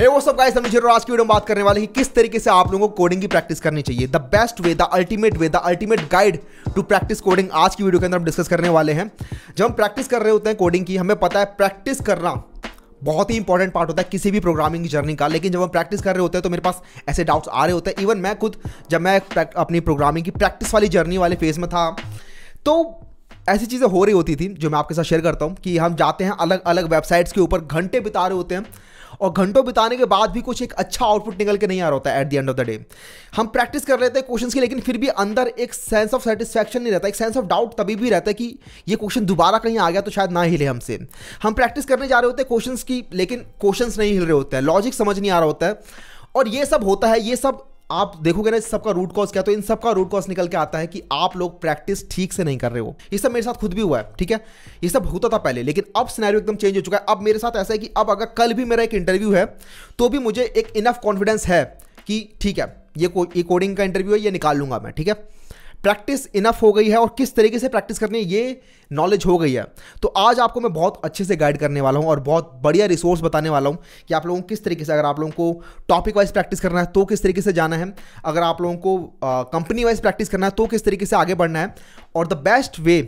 हे वो सब गाइस हम आज की वीडियो में बात करने वाले हैं किस तरीके से आप लोगों को कोडिंग की प्रैक्टिस करनी चाहिए the best way the ultimate way the ultimate guide to practice coding आज की वीडियो के अंदर हम डिस्कस करने वाले हैं जब हम प्रैक्टिस कर रहे होते हैं कोडिंग की हमें पता है प्रैक्टिस करना बहुत ही इंपॉर्टेंट पार्ट होता है किसी भी प्रोग्रामिंग की जर्नी का लेकिन जब हम प्रैक्टिस कर रहे होते हैं तो मेरे पास ऐसे डाउट्स आ रहे होते हैं इवन मैं खुद जब मैं अपनी प्रोग्रामिंग की प्रैक्टिस वाली जर्नी वाले फेज में था तो ऐसी चीज़ें हो रही होती थी जो मैं आपके साथ शेयर करता हूँ कि हम जाते हैं अलग अलग वेबसाइट्स के ऊपर घंटे बिता रहे होते हैं और घंटों बिताने के बाद भी कुछ एक अच्छा आउटपुट निकल के नहीं आ रहा होता है at the end of the day हम प्रैक्टिस कर लेते हैं क्वेश्चन की लेकिन फिर भी अंदर एक सेंस ऑफ सेटिस्फैक्शन नहीं रहता एक सेंस ऑफ डाउट तभी भी रहता है कि ये क्वेश्चन दोबारा कहीं आ गया तो शायद ना हिले हमसे हम प्रैक्टिस करने जा रहे होते हैं क्वेश्चन की लेकिन क्वेश्चन नहीं हिल रहे होते हैं लॉजिक समझ नहीं आ रहा होता है और ये सब होता है ये सब आप देखोगे ना सबका रूट कॉज क्या तो इन सबका रूट कॉज निकल के आता है कि आप लोग प्रैक्टिस ठीक से नहीं कर रहे हो ये सब मेरे साथ खुद भी हुआ है ठीक है ये सब होता था पहले लेकिन अब सिनेरियो एकदम चेंज हो चुका है अब मेरे साथ ऐसा है कि अब अगर कल भी मेरा एक इंटरव्यू है तो भी मुझे एक इनफ कॉन्फिडेंस है कि ठीक है ये कोडिंग का इंटरव्यू है ये निकाल लूंगा मैं ठीक है प्रैक्टिस इनफ हो गई है और किस तरीके से प्रैक्टिस करनी है ये नॉलेज हो गई है तो आज आपको मैं बहुत अच्छे से गाइड करने वाला हूँ और बहुत बढ़िया रिसोर्स बताने वाला हूँ कि आप लोगों को किस तरीके से अगर आप लोगों को टॉपिक वाइज प्रैक्टिस करना है तो किस तरीके से जाना है अगर आप लोगों को कंपनी वाइज प्रैक्टिस करना है तो किस तरीके से आगे बढ़ना है और द बेस्ट वे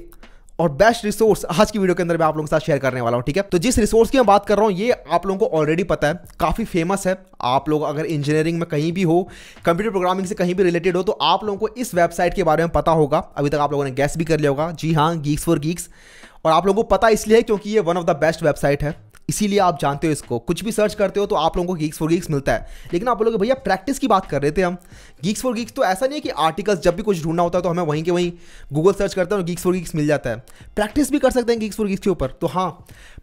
और बेस्ट रिसोर्स आज की वीडियो के अंदर मैं आप लोगों के साथ शेयर करने वाला हूँ ठीक है तो जिस रिसोर्स की मैं बात कर रहा हूँ ये आप लोगों को ऑलरेडी पता है काफ़ी फेमस है आप लोग अगर इंजीनियरिंग में कहीं भी हो कंप्यूटर प्रोग्रामिंग से कहीं भी रिलेटेड हो तो आप लोगों को इस वेबसाइट के बारे में पता होगा अभी तक आप लोगों ने गैस भी कर लिया होगा जी हाँ गीक्स फॉर गीक्स और आप लोगों को पता इसलिए है क्योंकि ये one of the best website है इसीलिए आप जानते हो इसको कुछ भी सर्च करते हो तो आप लोगों को गीक्स फॉर गीक्स मिलता है लेकिन आप लोग भैया प्रैक्टिस की बात कर रहे थे हम गीक्स फॉर गीक्स तो ऐसा नहीं है कि आर्टिकल्स जब भी कुछ ढूंढना होता है तो हमें वहीं के वहीं गूगल सर्च करते हैं और गीक्स फॉर गीक्स मिल जाता है प्रैक्टिस भी कर सकते हैं गीक्स फॉर गीक्स के ऊपर तो हाँ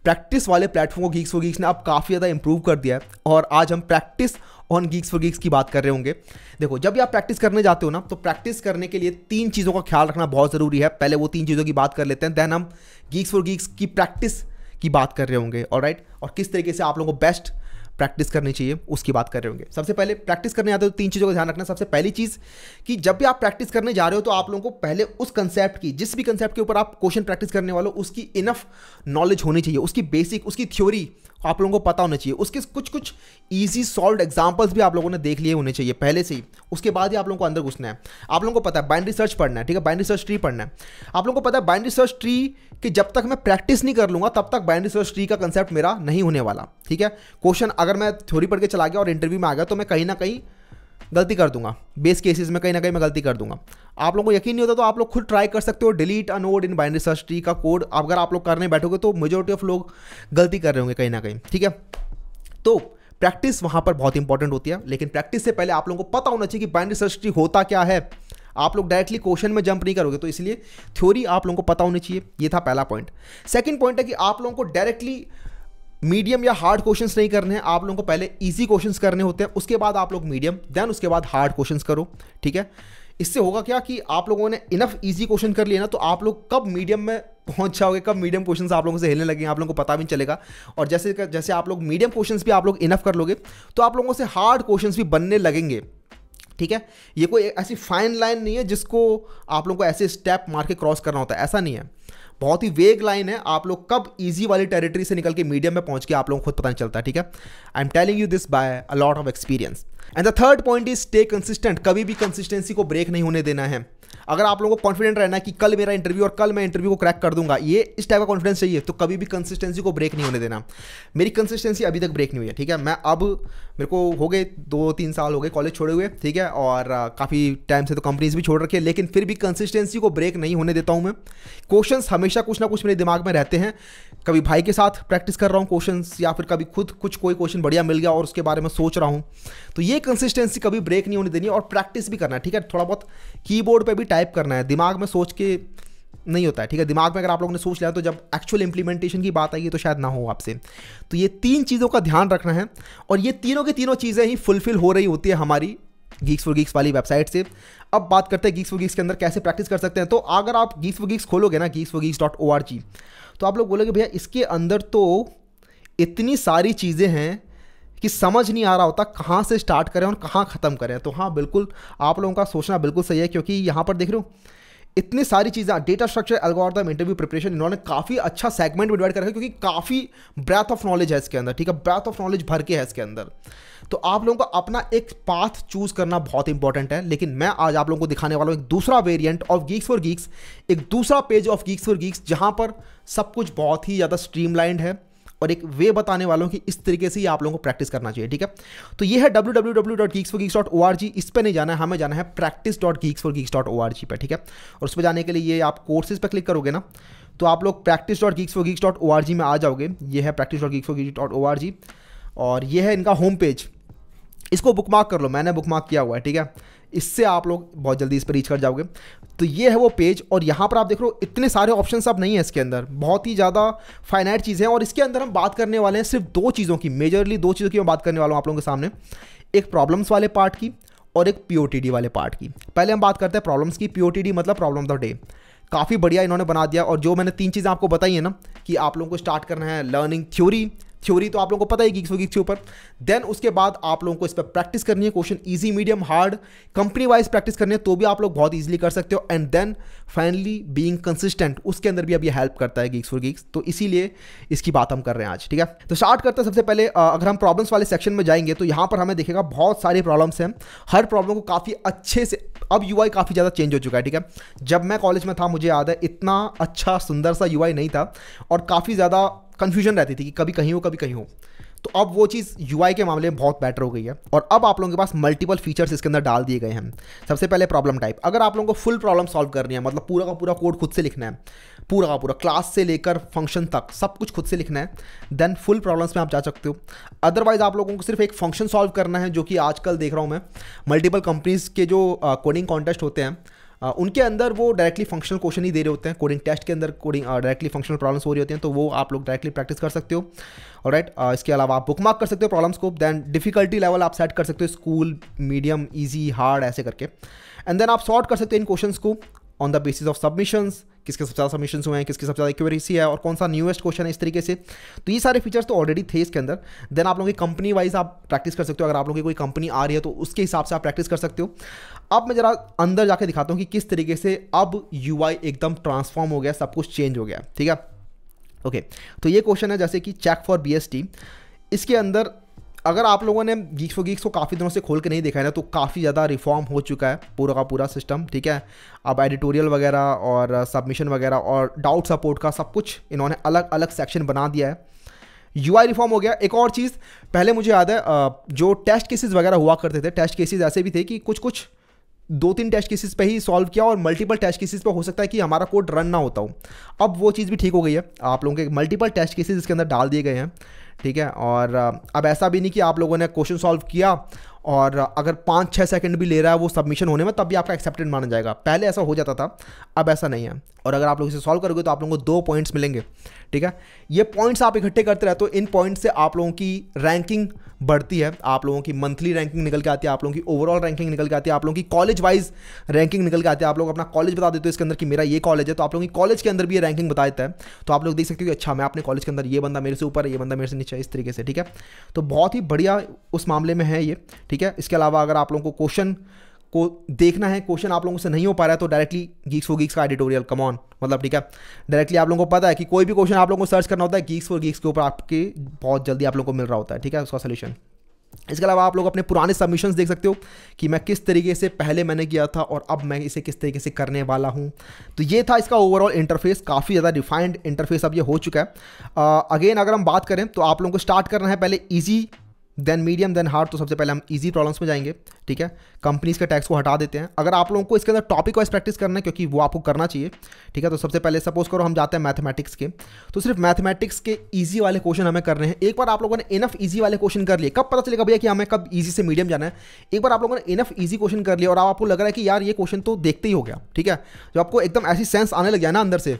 प्रैक्टिस वाले प्लेटफॉर्म को गीक्स फॉर गीक्स ने अब काफ़ी ज़्यादा इंप्रूव कर दिया है और आज हम practice on Geeks for Geeks की बात कर रहे होंगे देखो जब भी आप प्रैक्टिस करने जाते हो ना तो प्रैक्टिस करने के लिए तीन चीज़ों का ख्याल रखना बहुत ज़रूरी है पहले वो तीन चीज़ों की बात कर लेते हैं देन हम गीक्स फॉर गीक्स की प्रैक्टिस की बात कर रहे होंगे और राइट और किस तरीके से आप लोगों को बेस्ट प्रैक्टिस करनी चाहिए उसकी बात कर रहे होंगे सबसे पहले प्रैक्टिस करने आते हो तो तीन चीज़ों का ध्यान रखना सबसे पहली चीज़ कि जब भी आप प्रैक्टिस करने जा रहे हो तो आप लोगों को पहले उस कंसेप्ट की जिस भी कंसेप्ट के ऊपर आप क्वेश्चन प्रैक्टिस करने वाले हो उसकी इनफ नॉलेज होनी चाहिए उसकी बेसिक उसकी थ्योरी आप लोगों को पता होना चाहिए उसके कुछ कुछ ईजी सॉल्व एग्जाम्पल्स भी आप लोगों ने देख लिए होने चाहिए पहले से ही उसके बाद ही आप लोगों को अंदर घुसना है आप लोगों को पता है बाइनरी सर्च पढ़ना है ठीक है बाइनरी सर्च ट्री पढ़ना है आप लोगों को पता है बाइनरी सर्च ट्री कि जब तक मैं प्रैक्टिस नहीं कर लूँगा तब तक बाइनरी सर्च ट्री का कंसेप्ट मेरा नहीं होने वाला ठीक है क्वेश्चन अगर मैं थ्योरी पढ़ के चला गया और इंटरव्यू में आ गया तो मैं कहीं ना कहीं गलती कर दूंगा बेस केसेस में कहीं ना कहीं मैं गलती कर दूंगा आप लोगों को यकीन नहीं होता तो आप लोग खुद ट्राई कर सकते हो delete a node in binary search tree का कोड अगर आप लोग करने बैठोगे तो मेजोरिटी ऑफ लोग गलती कर रहे होंगे कहीं ना कहीं ठीक है तो प्रैक्टिस वहां पर बहुत इंपॉर्टेंट होती है लेकिन प्रैक्टिस से पहले आप लोगों को पता होना चाहिए कि बाइनरी सर्च ट्री होता क्या है आप लोग डायरेक्टली क्वेश्चन में जंप नहीं करोगे तो इसलिए थ्योरी आप लोगों को पता होनी चाहिए ये था पहला पॉइंट सेकंड पॉइंट है कि आप लोगों को डायरेक्टली मीडियम या हार्ड क्वेश्चंस नहीं करने हैं आप लोगों को पहले इजी क्वेश्चंस करने होते हैं उसके बाद आप लोग मीडियम देन उसके बाद हार्ड क्वेश्चंस करो ठीक है इससे होगा क्या कि आप लोगों ने इनफ इजी क्वेश्चन कर लिया ना तो आप लोग कब मीडियम में पहुंच जाओगे कब मीडियम क्वेश्चन आप लोगों से हिलने लगेंगे आप लोगों को पता भी नहीं चलेगा और जैसे जैसे आप लोग मीडियम क्वेश्चन भी आप लोग इनफ कर लोगे तो आप लोगों से हार्ड क्वेश्चन भी बनने लगेंगे ठीक है ये कोई ऐसी फाइन लाइन नहीं है जिसको आप लोगों को ऐसे स्टेप मार के क्रॉस करना होता है ऐसा नहीं है बहुत ही वेग लाइन है आप लोग कब ईजी वाली टेरिटरी से निकल के मीडियम में पहुंच के आप लोगों को खुद पता नहीं चलता ठीक है I am telling you this by a lot of experience and the third point is stay consistent कभी भी कंसिस्टेंसी को ब्रेक नहीं होने देना है अगर आप लोगों को कॉन्फिडेंट रहना कि कल मेरा इंटरव्यू और कल मैं इंटरव्यू को क्रैक कर दूंगा ये इस टाइप का कॉन्फिडेंस चाहिए तो कभी भी कंसिस्टेंसी को ब्रेक नहीं होने देना मेरी कंसिस्टेंसी अभी तक ब्रेक नहीं हुई है ठीक है मैं अब मेरे को हो गए दो तीन साल हो गए कॉलेज छोड़े हुए ठीक है और काफ़ी टाइम से तो कंपनीज भी छोड़ रखी है लेकिन फिर भी कंसिस्टेंसी को ब्रेक नहीं होने देता हूँ मैं क्वेश्चन हमेशा कुछ ना कुछ मेरे दिमाग में रहते हैं कभी भाई के साथ प्रैक्टिस कर रहा हूँ क्वेश्चन या फिर कभी खुद कुछ कोई क्वेश्चन बढ़िया मिल गया और उसके बारे में सोच रहा हूँ तो ये कंसिस्टेंसी कभी ब्रेक नहीं होने देनी और प्रैक्टिस भी करना है ठीक है थोड़ा बहुत कीबोर्ड पे भी टाइप करना है दिमाग में सोच के नहीं होता है ठीक है दिमाग में अगर आप लोगों ने सोच लिया तो जब एक्चुअल इंप्लीमेंटेशन की बात आई तो शायद ना हो आपसे तो ये तीन चीज़ों का ध्यान रखना है और ये तीनों की तीनों चीज़ें ही फुलफिल हो रही होती है हमारी गीक्स फॉर गीक्स वाली वेबसाइट से अब बात करते हैं गीक्स फॉर गीक्स के अंदर कैसे प्रैक्टिस कर सकते हैं तो अगर आप गीक्स फॉर गीक्स खोलोगे ना Geeks for Geeks dot O R G तो आप लोग बोलोगे भैया इसके अंदर तो इतनी सारी चीज़ें हैं कि समझ नहीं आ रहा होता कहाँ से स्टार्ट करें और कहाँ ख़त्म करें तो हाँ बिल्कुल आप लोगों का सोचना बिल्कुल सही है क्योंकि यहाँ पर देख रहे हो इतनी सारी चीज़ें data structure algorithm interview preparation इन्होंने काफ़ी अच्छा सेगमेंट में डिवाइड करा है क्योंकि काफ़ी ब्रेथ ऑफ नॉलेज है इसके अंदर ठीक है ब्रेथ ऑफ नॉलेज भर के है इसके अंदर तो आप लोगों को अपना एक पाथ चूज करना बहुत इंपॉर्टेंट है लेकिन मैं आज आप लोगों को दिखाने वाला हूँ एक दूसरा variant of Geeks for Geeks एक दूसरा page of Geeks for Geeks जहाँ पर सब कुछ बहुत ही ज़्यादा स्ट्रीमलाइंड है और एक वे बताने वालों की इस तरीके से आप लोगों को प्रैक्टिस करना चाहिए ठीक है तो यह है W W W dot Geeks for Geeks dot O R G इस पर नहीं जाना है हमें जाना है practice dot Geeks for Geeks dot O R G पर ठीक है और उस पर जाने के लिए ये आप कोर्सेज पर क्लिक करोगे ना तो आप लोग practice dot Geeks for Geeks dot O R G में आ जाओगे ये है practice dot Geeks for Geeks dot O R G और ये है इनका होम पेज इसको बुक मार्क कर लो मैंने बुक मार्क किया हुआ है ठीक है इससे आप लोग बहुत जल्दी इस पर रीच कर जाओगे तो ये है वो पेज और यहाँ पर आप देख रहे हो इतने सारे ऑप्शन अब नहीं है इसके अंदर बहुत ही ज़्यादा फाइनाइट चीज़ें हैं और इसके अंदर हम बात करने वाले हैं सिर्फ दो चीज़ों की मेजरली दो चीज़ों की मैं बात करने वाला हूँ आप लोगों के सामने एक प्रॉब्लम्स वाले पार्ट की और एक पी वाले पार्ट की पहले हम बात करते हैं प्रॉब्लम्स की पी मतलब प्रॉब्लम ऑफ द डे काफ़ी बढ़िया इन्होंने बना दिया और जो मैंने तीन चीज़ें आपको बताई है ना कि आप लोगों को स्टार्ट करना है लर्निंग थ्योरी थ्योरी तो आप लोगों को पता ही गीक्स वीक्स के ऊपर देन उसके बाद आप लोगों को इस पर प्रैक्टिस करनी है question easy medium hard company wise practice करनी है तो भी आप लोग बहुत ईजिली कर सकते हो and then finally being consistent उसके अंदर भी अब ये हेल्प करता है गीक्स फॉर गीक्स तो इसीलिए इसकी बात हम कर रहे हैं आज ठीक है तो स्टार्ट करते हैं सबसे पहले अगर हम प्रॉब्लम्स वाले सेक्शन में जाएंगे तो यहाँ पर हमें देखेगा बहुत सारे प्रॉब्लम्स हैं हर प्रॉब्लम को काफ़ी अच्छे से अब यू काफ़ी ज़्यादा चेंज हो चुका है ठीक है जब मैं कॉलेज में था मुझे याद है इतना अच्छा सुंदर सा यू नहीं था और काफ़ी ज़्यादा कन्फ्यूजन रहती थी कि कभी कहीं हो कभी कहीं हो तो अब वो चीज़ यू के मामले में बहुत बेटर हो गई है और अब आप लोगों के पास मल्टीपल फीचर्स इसके अंदर डाल दिए गए हैं सबसे पहले प्रॉब्लम टाइप अगर आप लोगों को फुल प्रॉब्लम सॉल्व करनी है मतलब पूरा का पूरा कोड खुद से लिखना है पूरा का पूरा क्लास से लेकर फंक्शन तक सब कुछ खुद से लिखना है देन फुल प्रॉब्लम्स में आप जा सकते हो अदरवाइज आप लोगों को सिर्फ एक फंक्शन सॉल्व करना है जो कि आजकल देख रहा हूँ मैं मल्टीपल कंपनीज़ के जो कोडिंग कॉन्टेस्ट होते हैं उनके अंदर वो डायरेक्टली फंक्शनल क्वेश्चन ही दे रहे होते हैं कोडिंग टेस्ट के अंदर कोडिंग डायरेक्टली फंक्शनल प्रॉब्लम्स हो रही होती हैं तो वो आप लोग डायरेक्टली प्रैक्टिस कर सकते हो और राइट इसके अलावा आप बुक मार्क कर सकते हो प्रॉब्लम्स को दैन डिफिकल्टी लेवल आप सेट कर सकते हो स्कूल मीडियम ईजी हार्ड ऐसे करके एंड देन आप सॉर्ट कर सकते हो इन क्वेश्चन को on the basis of submissions किसके सबसे ज़्यादा सबमिशन हुए हैं किसके सबसे ज़्यादा एक्यूरेसी है और कौन सा न्यूएस्ट क्वेश्चन है इस तरीके से तो ये सारे फीचर्स तो ऑलरेडी थे इसके अंदर देन आप लोगों की कंपनी वाइज आप प्रैक्टिस कर सकते हो अगर आप लोगों की कोई कंपनी आ रही है तो उसके हिसाब से आप प्रैक्टिस कर सकते हो अब मैं ज़रा अंदर जाकर दिखाता हूँ कि किस तरीके से अब यू एकदम ट्रांसफॉर्म हो गया सब कुछ चेंज हो गया ठीक है ओके तो ये क्वेश्चन है जैसे कि चेक फॉर बी इसके अंदर अगर आप लोगों ने गीक्स फॉर गीक्स को काफ़ी दिनों से खोल के नहीं देखा है ना तो काफ़ी ज़्यादा रिफॉर्म हो चुका है पूरा का पूरा सिस्टम ठीक है अब एडिटोरियल वगैरह और सबमिशन वगैरह और डाउट सपोर्ट का सब कुछ इन्होंने अलग अलग सेक्शन बना दिया है यू आई रिफॉर्म हो गया एक और चीज़ पहले मुझे याद है जो टेस्ट केसेज वगैरह हुआ करते थे टेस्ट केसेज ऐसे भी थे कि कुछ कुछ दो तीन टेस्ट केसेस पे ही सॉल्व किया और मल्टीपल टेस्ट केसेस पे हो सकता है कि हमारा कोड रन ना होता हो अब वो चीज़ भी ठीक हो गई है आप लोगों के मल्टीपल टेस्ट केसेस इसके अंदर डाल दिए गए हैं ठीक है और अब ऐसा भी नहीं कि आप लोगों ने क्वेश्चन सॉल्व किया और अगर पाँच छः सेकंड भी ले रहा है वो सबमिशन होने में तब भी आपका एक्सेप्टेड माना जाएगा पहले ऐसा हो जाता था अब ऐसा नहीं है और अगर आप लोग इसे सॉल्व करोगे तो आप लोगों को दो पॉइंट्स मिलेंगे ठीक है ये पॉइंट्स आप इकट्ठे करते रहते हो तो इन पॉइंट्स से आप लोगों की रैंकिंग बढ़ती है आप लोगों की मंथली रैंकिंग निकल के आती है आप लोगों की ओवरऑल रैंकिंग निकल के आती है आप लोगों की कॉलेज वाइज रैंकिंग निकल के आती है आप लोग अपना कॉलेज बता देते हो इसके अंदर कि मेरा ये कॉलेज है तो आप लोगों की कॉलेज के अंदर भी ये रैंकिंग बता देता है तो आप लोग देख सकते हो कि अच्छा मैं अपने कॉलेज के अंदर ये बंदा मेरे से ऊपर है ये बंदा मेरे से नीचे है इस तरीके से ठीक है तो बहुत ही बढ़िया उस मामले में है ये ठीक है इसके अलावा अगर आप लोगों को क्वेश्चन को देखना है क्वेश्चन आप लोगों से नहीं हो पा रहा है तो डायरेक्टली गीक्स फॉर गीक्स का एडिटोरियल ऑन मतलब ठीक है डायरेक्टली आप लोगों को पता है कि कोई भी क्वेश्चन आप लोगों को सर्च करना होता है गीक्स फॉर गीक्स के ऊपर आपके बहुत जल्दी आप लोगों को मिल रहा होता है ठीक है उसका सोल्यूशन इसके अलावा आप लोग अपने पुराने सबमिशंस देख सकते हो कि मैं किस तरीके से पहले मैंने किया था और अब मैं इसे किस तरीके से करने वाला हूँ तो ये था इसका ओवरऑल इंटरफेस काफ़ी ज़्यादा रिफाइंड इंटरफेस अब ये हो चुका है अगेन अगर हम बात करें तो आप लोगों को स्टार्ट करना है पहले easy then medium then hard तो सबसे पहले हम इजी प्रॉब्लम्स में जाएंगे ठीक है कंपनीज के टैक्स को हटा देते हैं अगर आप लोगों को इसके अंदर टॉपिक वाइज प्रैक्टिस करना है क्योंकि वो आपको करना चाहिए ठीक है तो सबसे पहले सपोज करो हम जाते हैं मैथमेटिक्स के तो सिर्फ मैथमेटिक्स के ईजी वाले क्वेश्चन हमें करने हैं एक बार आप लोगों ने इनफ ईजी वाले क्वेश्चन कर लिए कब पता चलेगा भैया कि हमें कब ईजी से मीडियम जाना है एक बार आप लोगों ने इनफ ईजी क्वेश्चन कर लिया और आपको लग रहा है कि यार ये क्वेश्चन तो देखते ही हो गया ठीक है जो आपको एकदम ऐसी सेंस आने लग जाए ना अंदर से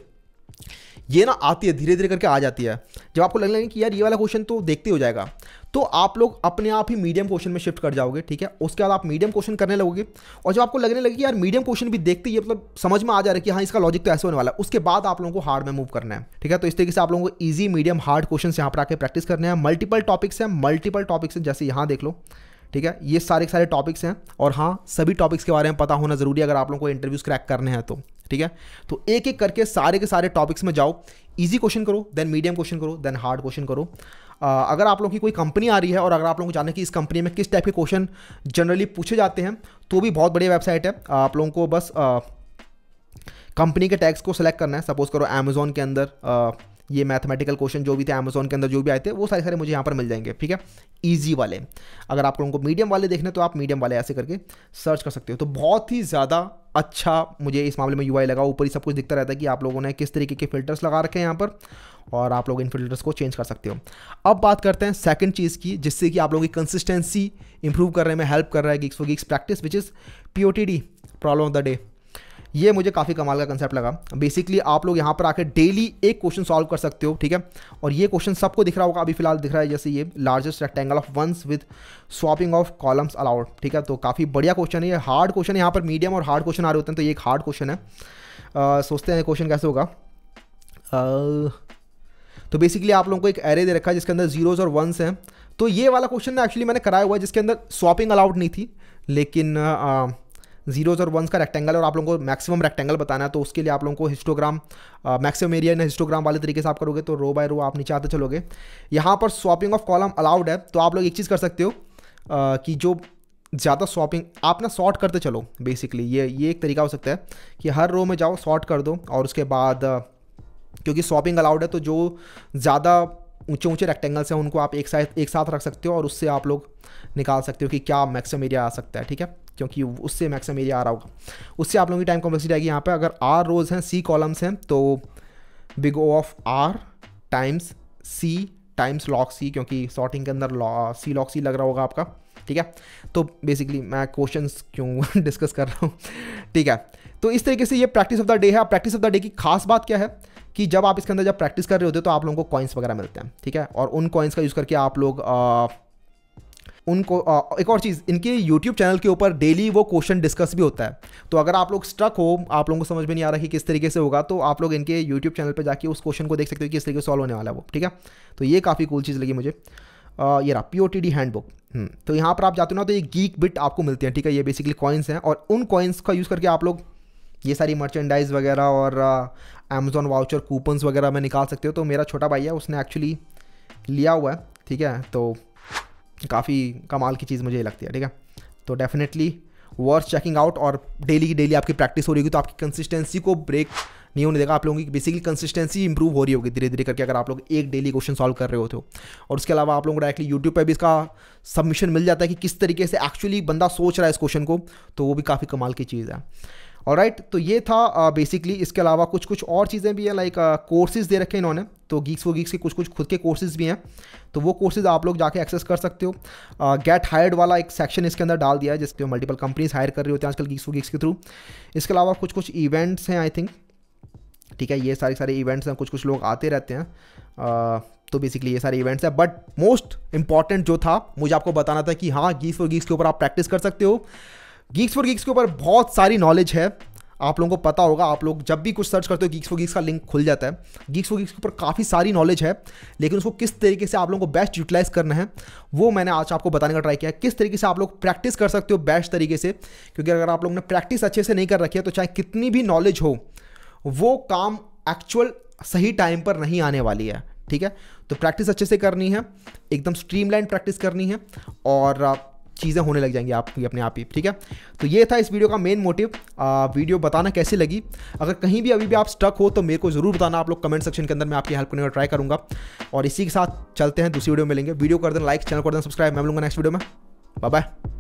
ये ना आती है धीरे धीरे करके आ जाती है जब आपको लगने लगे कि यार ये वाला क्वेश्चन तो देखते हो जाएगा तो आप लोग अपने आप ही मीडियम क्वेश्चन में शिफ्ट कर जाओगे ठीक है उसके बाद आप मीडियम क्वेश्चन करने लगोगे और जब आपको लगने लगे कि यार मीडियम क्वेश्चन भी देखते ही मतलब समझ में आ जा रहा है कि हाँ इसका लॉजिक तो ऐसे होने वाला है उसके बाद आप लोगों को हार्ड में मूव करना है ठीक है तो इस तरीके से आप लोगों को ईजी मीडियम हार्ड क्वेश्चन यहाँ पर आकर प्रैक्टिस करने हैं मल्टीपल टॉपिक्स हैं मल्टीपल टॉपिक्स हैं जैसे यहाँ देख लो ठीक है ये सारे सारे टॉपिक्स हैं और हाँ सभी टॉपिक्स के बारे में पता होना ज़रूरी है अगर आप लोगों को इंटरव्यूज़ क्रैक करने हैं तो ठीक है तो एक एक करके सारे के सारे टॉपिक्स में जाओ ईजी क्वेश्चन करो देन मीडियम क्वेश्चन करो देन हार्ड क्वेश्चन करो Uh, अगर आप लोगों की कोई कंपनी आ रही है और अगर आप लोगों को जाना कि इस कंपनी में किस टाइप के क्वेश्चन जनरली पूछे जाते हैं तो भी बहुत बढ़िया वेबसाइट है आप लोगों को बस कंपनी के टैक्स को सिलेक्ट करना है सपोज करो अमेजोन के अंदर ये मैथमेटिकल क्वेश्चन जो भी थे अमेजोन के अंदर जो भी आए थे वो सारे सारे मुझे यहाँ पर मिल जाएंगे ठीक है ईजी वाले अगर आपको उनको मीडियम वाले देखने तो आप मीडियम वाले ऐसे करके सर्च कर सकते हो तो बहुत ही ज़्यादा अच्छा मुझे इस मामले में यू लगा ऊपर ही सब कुछ दिखता रहता है कि आप लोगों ने किस तरीके के फिल्टर्स लगा रखे हैं यहाँ पर और आप लोग इन फिल्टर्स को चेंज कर सकते हो अब बात करते हैं सेकंड चीज़ की जिससे कि आप लोगों की कंसिस्टेंसी इंप्रूव करने में हेल्प कर रहा है Geeks for Geeks practice which is P problem of the day ये मुझे काफ़ी कमाल का कंसेप्ट लगा बेसिकली आप लोग यहाँ पर आकर डेली एक क्वेश्चन सॉल्व कर सकते हो ठीक है और ये क्वेश्चन सबको दिख रहा होगा अभी फिलहाल दिख रहा है जैसे ये largest rectangle of ones with swapping of columns allowed ठीक है तो काफ़ी बढ़िया क्वेश्चन है ये हार्ड क्वेश्चन है यहाँ पर मीडियम और हार्ड क्वेश्चन आ रहे होते हैं तो ये एक हार्ड क्वेश्चन है आ, सोचते हैं क्वेश्चन कैसे होगा तो बेसिकली आप लोगों को एक एरे दे रखा है जिसके अंदर जीरोज़ और वंस हैं तो ये वाला क्वेश्चन एक्चुअली मैंने कराया हुआ है जिसके अंदर स्वापिंग अलाउड नहीं थी लेकिन आ, जीरोज और वंस का रेक्टेंगल और आप लोगों को मैक्सिमम रेक्टेंगल बताना है तो उसके लिए आप लोगों को हिस्टोग्राम मैक्सिमम एरिया ने हिस्टोग्राम वाले तरीके से आप करोगे तो रो बाय रो आप नीचे आते चलोगे यहाँ पर स्वापिंग ऑफ कॉलम अलाउड है तो आप लोग एक चीज़ कर सकते हो uh, कि जो ज़्यादा शॉपिंग आप ना सॉर्ट करते चलो बेसिकली ये ये एक तरीका हो सकता है कि हर रो में जाओ सॉर्ट कर दो और उसके बाद uh, क्योंकि शॉपिंग अलाउड है तो जो ज़्यादा ऊंचे ऊंचे रेक्टेंगल्स हैं उनको आप एक साथ एक साथ रख सकते हो और उससे आप लोग निकाल सकते हो कि क्या मैक्सिमम एरिया आ सकता है ठीक है क्योंकि उससे मैक्सिमम एरिया आ रहा होगा उससे आप लोगों की टाइम कॉम्प्लेक्सिटी आएगी यहाँ पर अगर आर रोज हैं सी कॉलम्स हैं तो big O of R times C times log C क्योंकि सॉर्टिंग के अंदर सी लॉक सी लग रहा होगा आपका ठीक है तो बेसिकली मैं क्वेश्चन क्यों डिस्कस कर रहा हूँ ठीक है तो इस तरीके से ये प्रैक्टिस ऑफ द डे है प्रैक्टिस ऑफ द डे की खास बात क्या है कि जब आप इसके अंदर जब प्रैक्टिस कर रहे होते हो तो आप लोगों को कॉइन्स वगैरह मिलते हैं ठीक है और उन कॉइन्स का यूज़ करके आप लोग आ, उनको एक और चीज़ इनके यूट्यूब चैनल के ऊपर डेली वो क्वेश्चन डिस्कस भी होता है तो अगर आप लोग स्ट्रक हो आप लोगों को समझ में नहीं आ रहा कि किस तरीके से होगा तो आप लोग इनके यूट्यूब चैनल पर जाके उस क्वेश्चन को देख सकते हो कि किस तरीके से सॉल्व होने वाला है वो ठीक है तो ये काफ़ी कूल चीज़ लगी मुझे आ, ये रहा P O T D handbook तो यहाँ पर आप जाते हो ना तो ये गीक बिट आपको मिलती है ठीक है ये बेसिकली कॉइन्स हैं और उन कॉइन्स का यूज़ करके आप लोग ये सारी मर्चेंडाइज वगैरह और अमेजोन वाउचर कूपन्स वगैरह में निकाल सकते हो तो मेरा छोटा भाई है उसने एक्चुअली लिया हुआ है ठीक है तो काफ़ी कमाल की चीज़ मुझे ये लगती है ठीक है तो डेफिनेटली वर्थ चेकिंग आउट और डेली की डेली आपकी प्रैक्टिस हो रही होगी तो आपकी कंसिस्टेंसी को ब्रेक नहीं होने देगा आप लोगों की बेसिकली कंसिस्टेंसी इंप्रूव हो रही होगी धीरे धीरे करके अगर आप लोग एक डेली क्वेश्चन सॉल्व कर रहे होते हो और उसके अलावा आप लोगों को डायरेक्टली यूट्यूब पर भी इसका सबमिशन मिल जाता है कि किस तरीके से एक्चुअली बंदा सोच रहा है इस क्वेश्चन को तो वो भी काफ़ी कमाल की चीज़ है और राइट तो ये था बेसिकली uh, इसके अलावा कुछ कुछ और चीज़ें भी हैं लाइक कोर्सेज uh, दे रखे हैं इन्होंने तो गीक्स वो गीक्स के कुछ कुछ खुद के कोर्सेज भी हैं तो वो कोर्सेज आप लोग जाके एक्सेस कर सकते हो गेट uh, हायर्ड वाला एक सेक्शन इसके अंदर डाल दिया है जिसके मल्टीपल कंपनीज हायर कर रही होती हैं आजकल गीक्स वो गीक्स के थ्रू इसके अलावा कुछ कुछ इवेंट्स हैं आई थिंक ठीक है ये सारे सारे इवेंट्स हैं कुछ कुछ लोग आते रहते हैं तो बेसिकली ये सारे इवेंट्स हैं बट मोस्ट इंपॉर्टेंट जो था मुझे आपको बताना था कि हाँ गीस और गीस के ऊपर आप प्रैक्टिस कर सकते हो गीक्स फॉर गीक्स के ऊपर बहुत सारी नॉलेज है आप लोगों को पता होगा आप लोग जब भी कुछ सर्च करते हो गीक्स फॉर गीक्स का लिंक खुल जाता है गीक्स फॉर गीक्स के ऊपर काफ़ी सारी नॉलेज है लेकिन उसको किस तरीके से आप लोगों को बेस्ट यूटिलाइज करना है वो मैंने आज आपको बताने का ट्राई किया किस तरीके से आप लोग प्रैक्टिस कर सकते हो बेस्ट तरीके से क्योंकि अगर आप लोगों ने प्रैक्टिस अच्छे से नहीं कर रखी है तो चाहे कितनी भी नॉलेज हो वो काम एक्चुअल सही टाइम पर नहीं आने वाली है ठीक है तो प्रैक्टिस अच्छे से करनी है एकदम स्ट्रीमलाइन प्रैक्टिस करनी है और चीज़ें होने लग जाएंगी आपकी अपने आप ही ठीक है तो ये था इस वीडियो का मेन मोटिव वीडियो बताना कैसी लगी अगर कहीं भी अभी भी आप स्टक हो तो मेरे को ज़रूर बताना आप लोग कमेंट सेक्शन के अंदर मैं आपकी हेल्प करने का ट्राई करूँगा और इसी के साथ चलते हैं दूसरी वीडियो में मिलेंगे वीडियो कर देना लाइक चैनल कर देना सब्सक्राइब मैं लूँगा नेक्स्ट वीडियो में बाय बाय